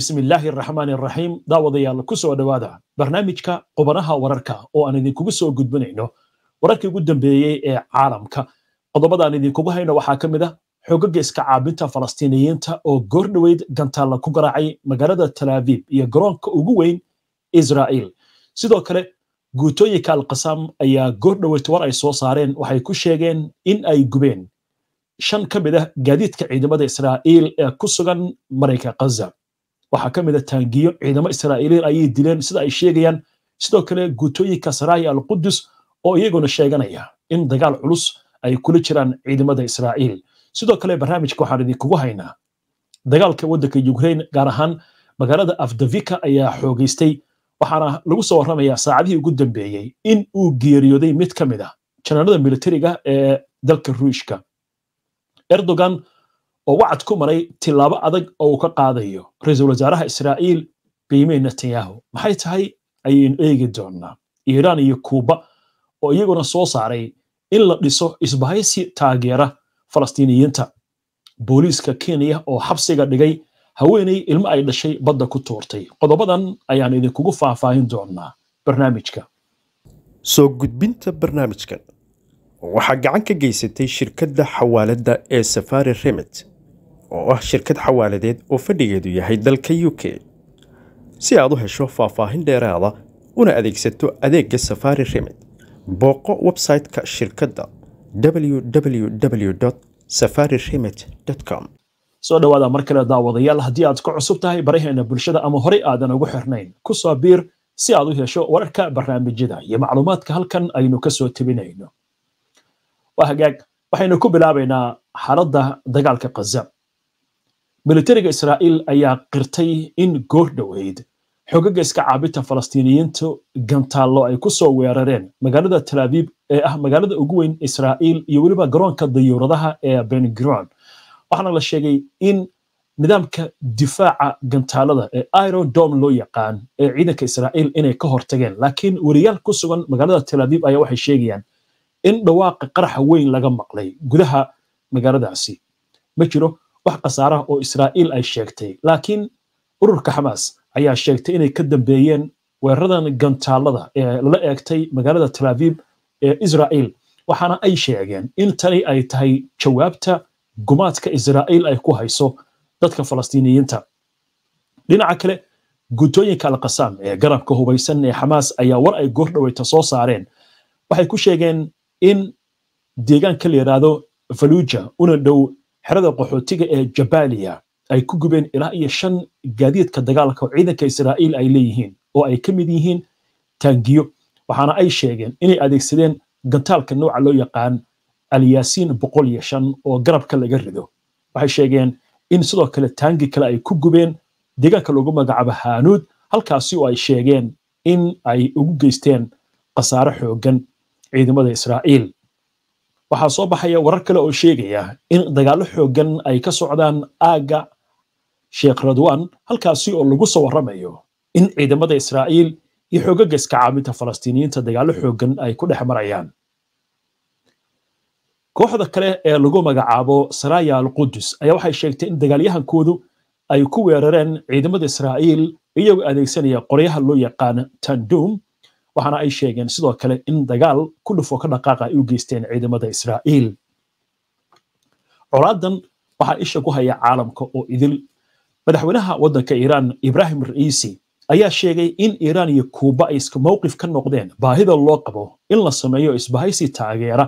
bismillaahi araxmaani araxiim daawadayaal ku soo dhowaada barnaamijka qubanaha wararka oo aan idinkugu soo gudbinayno wararkii ugu dambeeyey ee caalamka qodobada aan idinkugu hayno waxaa ka mid ah xoogagga iska caabinta falastiiniyiinta oo goor gantaalla ku garaacay magaalada talaabiib iyo garoonka ugu weyn israa'iil sidoo kale guutooyinka alqasaam ayaa goor war ay soo saareen waxay ku sheegeen in ay gubeen shan ka mid ah gaadiidka ciidamada israa'iil ee ku sugan marayka khaza waxaa ka mid a ah taangiyo ciidamo israa'iiliin ayay dileen sida ay sheegayaan sidoo kale gutooyinka saraayi alqudus oo iyaguna sheeganaya in dagaal culus ay kula jiraan ciidamada israa'iil sidoo kale barnaamijka waxaan idinkugu haynaa dagaalka waddanka ukrain gaar ahaan magaalada afdavika ayaa xoogaystay waxaana lagu soo warramayaa saacadihii ugu dambeeyey in uu geeriyooday mid ka mid ah janaanada militariga ee dalka ruushka erdogan oo wacad ku maray tilaabo adag oo uu ka qaadayo ra-iisul wasaaraha israa'iil biimey netanyahu maxay tahay ayaynu eegi doonnaa iiraan iyo kuuba oo iyaguna soo saaray in la dhiso isbahaysi taageera falastiiniyiinta booliiska kenya oo xabsiga dhigay haweeney ilmo ay dhashay badda ku tuurtay qodobadan ayaan idinkugu faahfaahin doonnaa barnaamijka soo gudbinta barnaamijkan waxaa gacan ka geysatay shirkadda xawaaladda ee safari remet oo ah shirkad xawaaladeed oo fadhigeedu yahay dalka u k si aad u hesho faahfaahin dheeraada una adeegsato adeega safaari remit booqo website-ka shirkadda www safari remit com soo dhowaada ah mar kale daawadayaal haddii aad ku cusub tahay baraheena bulshada ama horey aadan ugu xirnayn ku soo biir si aad u hesho wararka barnaamijyada iyo macluumaadka halkan aynu ka soo tebinayno waa hagaag waxaynu ku bilaabaynaa xaaladda dagaalka khaza militariga israa'iil ayaa qirtay in goor dhoweyd xogaga iska caabinta falastiiniyiintu gantaallo ay ku soo weerareen magaalada talaabiib ee ah magaalada ugu weyn israa'iil iyo weliba garoonka dayuuradaha ee bengron waxaana la sheegay in nidaamka difaaca gantaalada ee iron dom loo yaqaan ee ciidanka israa'iil inay ka hortageen laakiin wariyaal ku sugan magaalada talaabiib ayaa waxay sheegayaan in dhawaaqa qaraxa weyn laga maqlay gudaha magaaladaasi ma jiro wax khasaaraha oo israa'iil ay sheegtay laakiin ururka xamaas ayaa sheegtay inay ka dambeeyeen weeraradan gantaallada ee lala eegtay magaalada talaaviib ee israa'iil waxaana ay sheegeen in tani ay tahay jawaabta gumaadka israa'iil ay ku hayso dadka falastiiniyiinta dhinaca kale gutooyinka alqasaam ee garabka hubaysan ee xamaas ayaa war ay goordhaweyta soo saareen waxay ku sheegeen in deegaanka la yidhaahdo faluuja una dhow xerada qaxootiga ee jabaliya ay ku gubeen ilaa iyo shan gaadiidka dagaalka oo ciidanka israa'iil ay leeyihiin oo ay ka mid yihiin taangiyo waxaana ay sheegeen inay adeegsadeen gantaalka nooca loo yaqaan alyaasiin boqol iyo shan oo garabka laga rido waxay sheegeen in sidoo kale taangi kale ay ku gubeen deegaanka loogu magacaabo haanuud halkaasi oo ay sheegeen in ay ugu geysteen khasaare xooggan ciidamada israa'iil waxaa soo baxaya warar kale oo sheegaya in dagaalo xooggan ay ka socdaan aagga sheekh radwan halkaasi oo lagu soo warramayo in ciidamada israa'iil iyo xoogaga iskacaaminta falastiiniyiinta dagaallo xooggan ay ku dhex marayaan kooxda kale ee lagu magacaabo saraya alqudus ayaa waxay sheegtay in dagaalyahankoodu ay ku weerareen ciidamada israa'iil iyagoo adeegsanaya qoryaha loo yaqaan tandum waxaana ay sheegeen sidoo kale in dagaal ku dhufo ka dhaqaaqa ay u geysteen ciidamada israa'iil colaadan waxaa isha ku haya caalamka oo idil madaxweynaha waddanka iiraan ibrahim ra'iisi ayaa sheegay in iiraan iyo kuuba ay iska mowqif ka noqdeen baahida loo qabo in la sameeyo isbahaysi taageera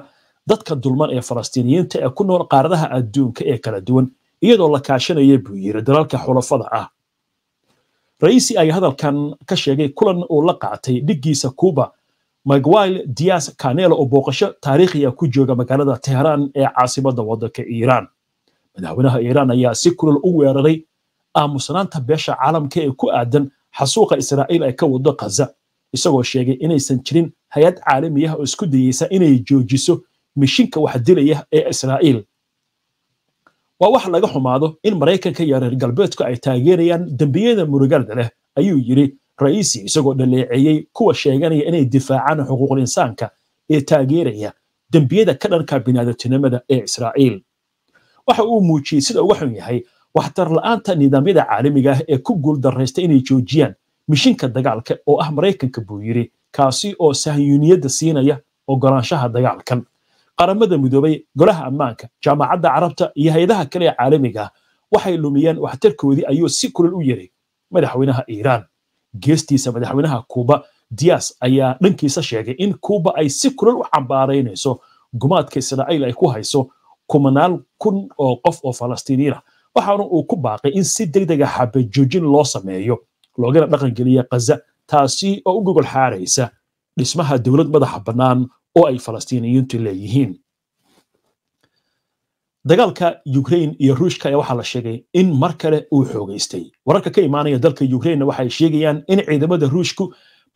dadka dulman ee falastiiniyiinta ee ku nool qaaradaha adduunka ee kala duwan iyadoo la kaashanaya buu yiri dalalka xulafada ah raisi ay hadalkan ka sheegay kulan uu la qaatay dhiggiisa cuba miguel dias canelo oo booqasho taariikhiya ku jooga magaalada teheraan ee caasimada waddanka iiraan madaxweynaha iiraan ayaa si kulal u weeraray aamusnaanta beesha caalamka ee ku aadan xasuuqa israa'iil ay ka wado khaza isagoo sheegay inaysan jirin hay-ad caalami ah oo isku dayeysa inay joojiso mishinka wax dilaya ee israa'iil waa wax laga xumaado in maraykanka iyo reer galbeedku ay taageerayaan dembiyada murugalda leh ayuu yidhi ra'iisi isagoo dhaleeceeyey kuwa sheeganaya inay difaacaan xuquuqul insaanka ee taageeraya dembiyada ka dhanka biniaadamtinimada ee israa'iil waxa uu muujiyey sida uga xun yahay waxtar la'aanta nidaamyada caalamiga ah ee ku guuldaraystay inay joojiyaan mishinka dagaalka oo ah maraykanka buu yidhi kaasi oo sahyuuniyadda siinaya ogolaanshaha dagaalkan qaramada midoobay golaha ammaanka jaamacadda carabta iyo hay-adaha kale ee caalamiga ah. waxay lumiyeen waxtarkoodii ayuu si kulal u yiray madaxweynaha iiraan geestiisa madaxweynaha kuuba diyas ayaa dhankiisa sheegay in kuuba ay si kulal u cambaaraynayso gumaadka israa'iil ay ku hayso kumanaal kun oo qof oo falastiiniin ah waxaana uu ku baaqay in si deg degdega ah xabajoojin loo sameeyo loogana dhaqangeliya khaza taasi oo u gogol xaaraysa dhismaha dowlad madaxa bannaan oo ay falastiiniyiintu leeyihiin dagaalka ukrain iyo ruushka ayaa waxaa la sheegay in mar kale uu xoogaystay wararka ka imaanaya dalka ukrainena waxay sheegayaan in ciidamada ruushku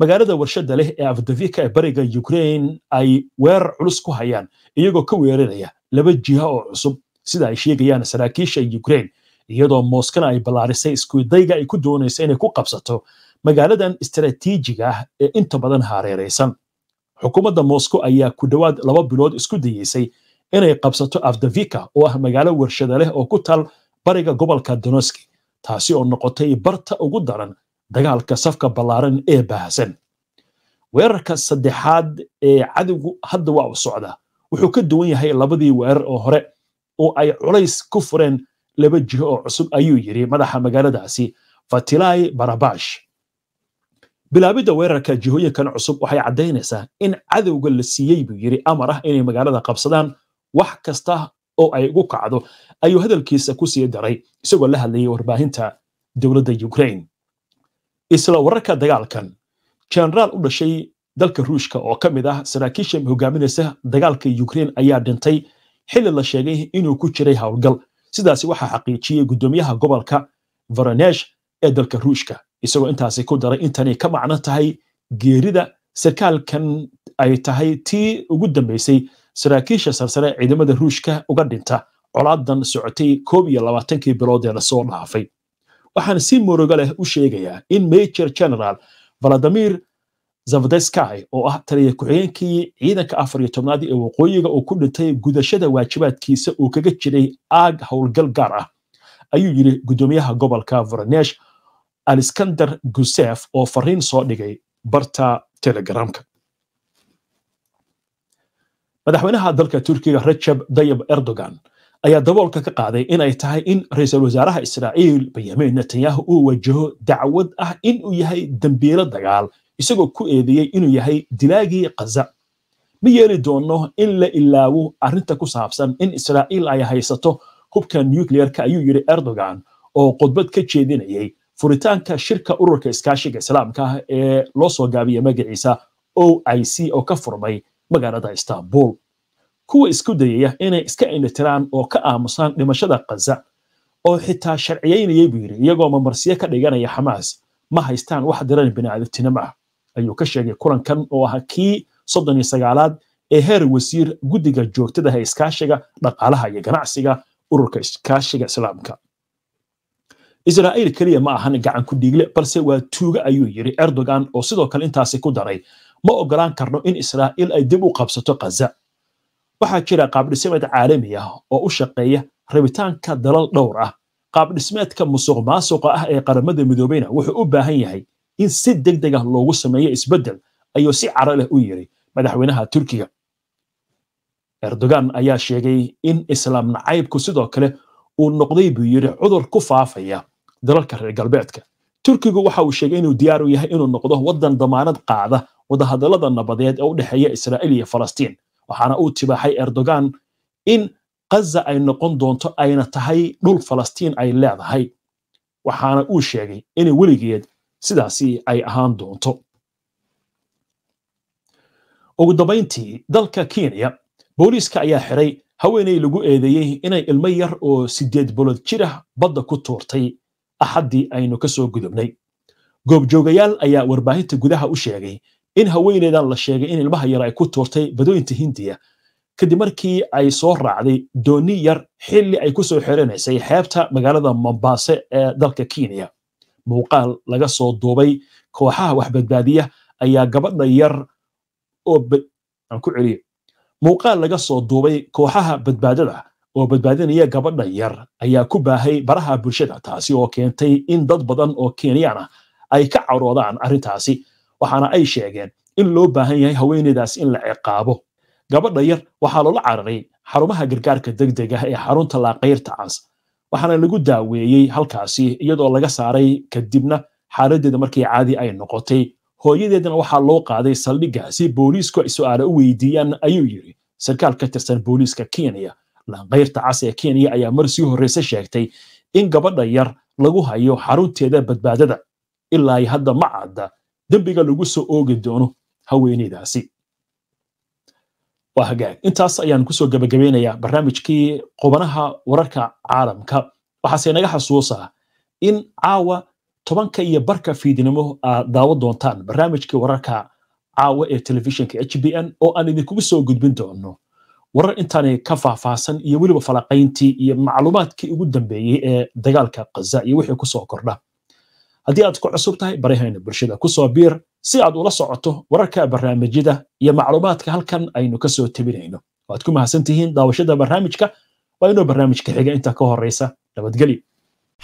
magaalada warshada leh ee afdafika ee bariga ukrain ay weerar culus ku hayaan iyagoo ka weeraraya laba jiha oo cusub sida ay sheegayaan saraakiisha ukraine iyadoo moskana ay ballaarisay iskudayga ay ku doonaysa inay ku qabsato magaaladan istaraatiijiga ah ee inta badan hareeraysan xukuumadda moscow ayaa ku dhowaad laba bilood isku dayeysay inay qabsato afdavika oo ah magaalo warshada leh oo ku taal bariga gobolka donoski taasi oo noqotay barta ugu daran dagaalka safka ballaaran ee baahsan weerarka saddexaad ee cadowgu hadda waa u socda wuxuu ka duwan yahay labadii weerar oo hore oo ay culays ku fureen laba jiho oo cusub ayuu yidhi madaxa magaaladaasi fatilai barabash bilaabidda weerarka jihooyinkan cusub waxay caddaynaysaa in cadowga la siiyey buu yidhi amar ah inay magaalada qabsadaan wax kasta oo ay ugu kacdo ayuu hadalkiisa ku sii daray isagoo la hadlayay warbaahinta dowladda ukrain isla wararka dagaalkan jenaraal u dhashay dalka ruushka oo ka mid ah saraakiisha hogaaminaysa dagaalka ukraine ayaa dhintay xilli la sheegay inuu ku jiray howlgal sidaasi waxaa xaqiijiyey guddoomiyaha gobolka varanesh ee dalka ruushka isagoo intaasi ku daray intanay ka macno tahay geerida sarkaalkan ay tahay tii ugu dambeysay saraakiisha sarsare ciidamada ruushka uga dhinta colaadan socotay koob iyo labaatankii ee lasoo dhaafay waxaan si murugo leh u sheegayaa in major general valadimir zavdeskai oo ah taliya ku-xigeenkii ciidanka afar iyo tobnaad ee waqooyiga uu ku dhintay gudashada waajibaadkiisa uu kaga jiray aag howlgal gaar ah ayuu yidhi guddoomiyaha gobolka voronesh alexander gusef oo fariin soo dhigay barta telegramka madaxweynaha dalka turkiga rajab dayib erdogan ayaa daboolka ka qaaday inay tahay in ra-iisul wasaaraha israa'iil benyamin netanyahu uu wajaho dacwad ah inuu yahay dembiilo dagaal isagoo ku eedeeyey inuu yahay dilaagii khaza ma yeeli doono in la ilaawo arrinta ku saabsan in israa'iil ay haysato hubka nucleerka ayuu yidhi erdogan oo khudbad ka jeedinayay furitaanka shirka ururka iskaashiga islaamka ah ee loo soo gaabiya magaciisa o i c oo ka furmay magaalada istanbul kuwa isku dayaya inay iska indhitiraan oo ka aamusaan dhimashada kaza oo xitaa sharciyeynayay buu yidhi iyagoo mamarsiyo ka dhiganaya xamaas ma haystaan wax diran bini'aadamtinimo ah ayuu ka sheegay kulankan oo ah kii soddon iyo sagaalaad ee heer wasiir guddiga joogtadaha ah iskaashiga dhaqaalaha iyo ganacsiga ururka iskaashiga islaamka israa'iil keliya ma ahan gacan ku dhiigle balse waa tuuga ayuu yiri erdogan oo sidoo kale intaasi ku daray ma ogolaan karno in israa'iil ay dib u qabsato khaza waxaa jira qaabdhismeed caalami ah oo u shaqeeya rabitaanka dalal dhowr ah qaabdhismeedka musuq maasuqa ah ee qaramada midoobeyna wuxuu u baahan yahay in si deg deg ah loogu sameeyo isbeddel ayuu si caro leh u yiri madaxweynaha turkiga erdogan ayaa sheegay in islaam nacaybku sidoo kale uu noqday buu yidhi cudur ku faafaya dalalka reer galbeedka turkigu waxa uu sheegay inuu diyaar u yahay inuu noqdo waddan damaanad qaada wadahadallada nabadeed ee u dhexeeya israa'iil iyo falastiin waxaana uu tibaaxay erdogan in khaza ay noqon doonto ayna tahay dhul falastiin ay leedahay waxaana uu sheegay in weligeed sidaasi ay ahaan doonto ugu dambayntii dalka kenya booliiska ayaa xiray haweeney lagu eedeeyey inay ilmo yar oo sideed bolod jirah badda ku tuurtay axaddii aynu ka soo gudubnay goobjoogayaal ayaa warbaahinta gudaha u sheegay in haweeneydan la sheegay in ilmaha yar ay ku tuurtay badooyinta hindiya kadib markii ay soo raacday dooni yar xilli ay ku soo xiranaysay xeebta magaalada mombaase ee dalka kenya muuqaal laga soo duubay kooxaha waxbadbaadiya ayaa gabadha yar oo ku celiyo muuqaal laga soo duubay kooxaha badbaadada oo badbaadinaya gabadha yar ayaa ku baahay baraha bulshada taasi oo keentay in dad badan oo kenyaan ah ay ka caroodaan arrintaasi waxaana ay sheegeen in loo baahan yahay haweeneydaas in la ciqaabo gabadha yar waxaa loola cararay xarumaha gargaarka deg ah ee xarunta laaqayrta cas waxaana lagu daaweeyey halkaasi iyadoo laga saaray kadibna xaaladeeda markii caadi ay noqotay hooyadeedana waxaa loo qaaday saldhiggaasi booliisku ay su'aalo u weydiiyaan ayuu yidhi sarkaal ka tirsan booliiska kenya lanqayrta cas ee kenya ayaa mar sii horreyse sheegtay in gabadha yar lagu hayo xarunteeda badbaadada ilaa ay hadda macadda dembiga lagu soo oogi doono haweeneydaasi waa intaas ayaan kusoo gebagabeynayaa barnaamijkii qubanaha wararka caalamka waxaase naga xasuusaa in caawa tobanka iyo barka fiidnimo aad daawo doontaan barnaamijkii wararka caawa ee telefishinka h b n oo aan idinkugu soo gudbin doono warar intaanay ka faahfaahsan iyo weliba falaqayntii iyo macluumaadkii ugu dambeeyey ee dagaalka kaza iyo wixii kusoo kordha haddii aad ku cusub tahay baryahayna bulshada kusoo biir si aad ula socoto wararka barnaamijyada iyo macluumaadka halkan aynu kasoo tebinayno waad ku mahadsan tihiin daawashada barnaamijka waa inuu barnaamijka xiga inta ka horeysa nabadgelyo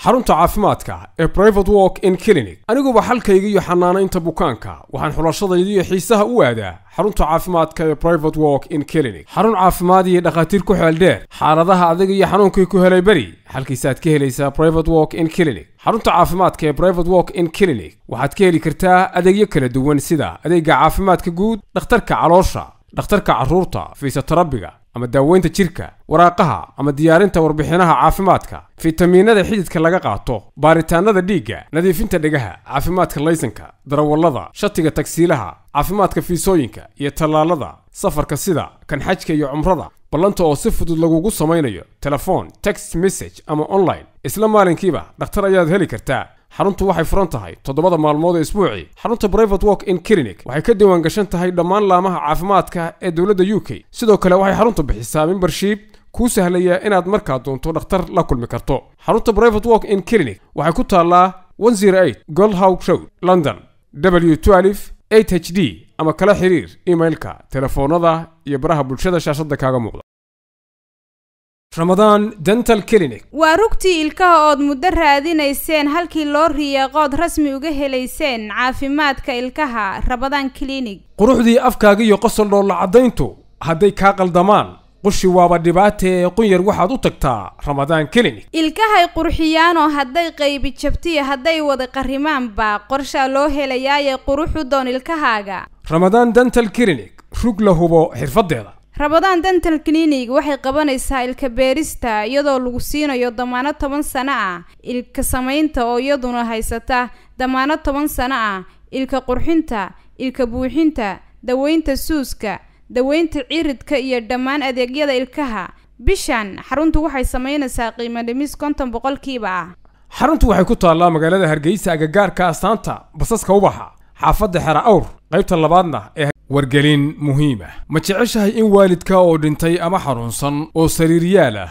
xarunta caafimaadka ee private walk in clinic aniguba xalkayga iyo xanaanaynta bukaanka waxaan xulashadayda iyo xiisaha u aadaa xarunta caafimaadka ee private walk in clinic xarun caafimaad iyo dhakhaatiir ku xeel dheer xaaladaha adag iyo xanuunkii ku helay beri halkiisaad ka helaysaa private walk in clinic xarunta caafimaadka ee private walk in clinic waxaad ka heli kartaa adeegyo kala duwan sida adeega caafimaadka guud dhakhtarka caloosha dhakhtarka carruurta fiisotarabiga ama daaweynta jirka waraaqaha ama diyaarinta warbixinaha caafimaadka fitamiinada xididka laga qaato baaritaanada dhiigga nadiifinta dhegaha caafimaadka laysanka darawallada shatiga tagsiilaha caafimaadka fiisooyinka iyo tallaalada safarka sida kan xajka iyo cumrada ballanta oo si fudud lagugu samaynayo telefoon text message ama online isla maalinkiiba dhakhtar ayaad heli kartaa xaruntu waxay furan tahay toddobada maalmood ee isbuucii xarunta brivate work in clinic waxay ka diiwaan gashan tahay dhammaan laamaha caafimaadka ee dowladda u k sidoo kale waxay xaruntu bixisaa mimbarshiib kuu sahlaya inaad markaa doonto dhakhtar la kulmi karto xarunta brivate work in clinic waxay ku taallaa goldhow road london w h d ama kala xiriir emailka telefoonada iyo baraha bulshada shaashadda kaaga muuqda ramadaan dental clinic waa rugtii ilkaha ood muddo raadinayseen halkii loo riyeeqood rasmi uga helayseen caafimaadka ilkaha ramadaan clinic quruxdii afkaaga iyo qosol dhoolla caddayntu hadday kaa qaldamaan qushi waaba ee qunyar waxaad u tagtaa ramadaan clinic ilkahay qurxiyaanoo hadday qaybi jabtiyo hadday wada qarimaanba qorshaa loo helayaayee quruxu doon ilkahaaga ramadaan dental clinic rug la hubo xirfadeeda rabadaan dental clinig waxay qabanaysaa ilka beerista iyadoo lagu siinayo damaano toban sano ah ilka samaynta oo iyaduna haysata damaano toban sano ah ilka qurxinta ilka buuxinta daweynta suuska daweynta ciridka iyo dhammaan adeegyada ilkaha bishan xaruntu waxay samaynaysaa qiimo dhimis konton boqolkiiba ah xaruntu waxay ku taallaa magaalada hargeysa agagaarka astaanta basaska ubaxa xaafadda xera awr qaybta labaadna ee wargelin muhiim ah ma jeceshahay in waalidka oo dhintay ama xanuunsan oo sariiryaal ah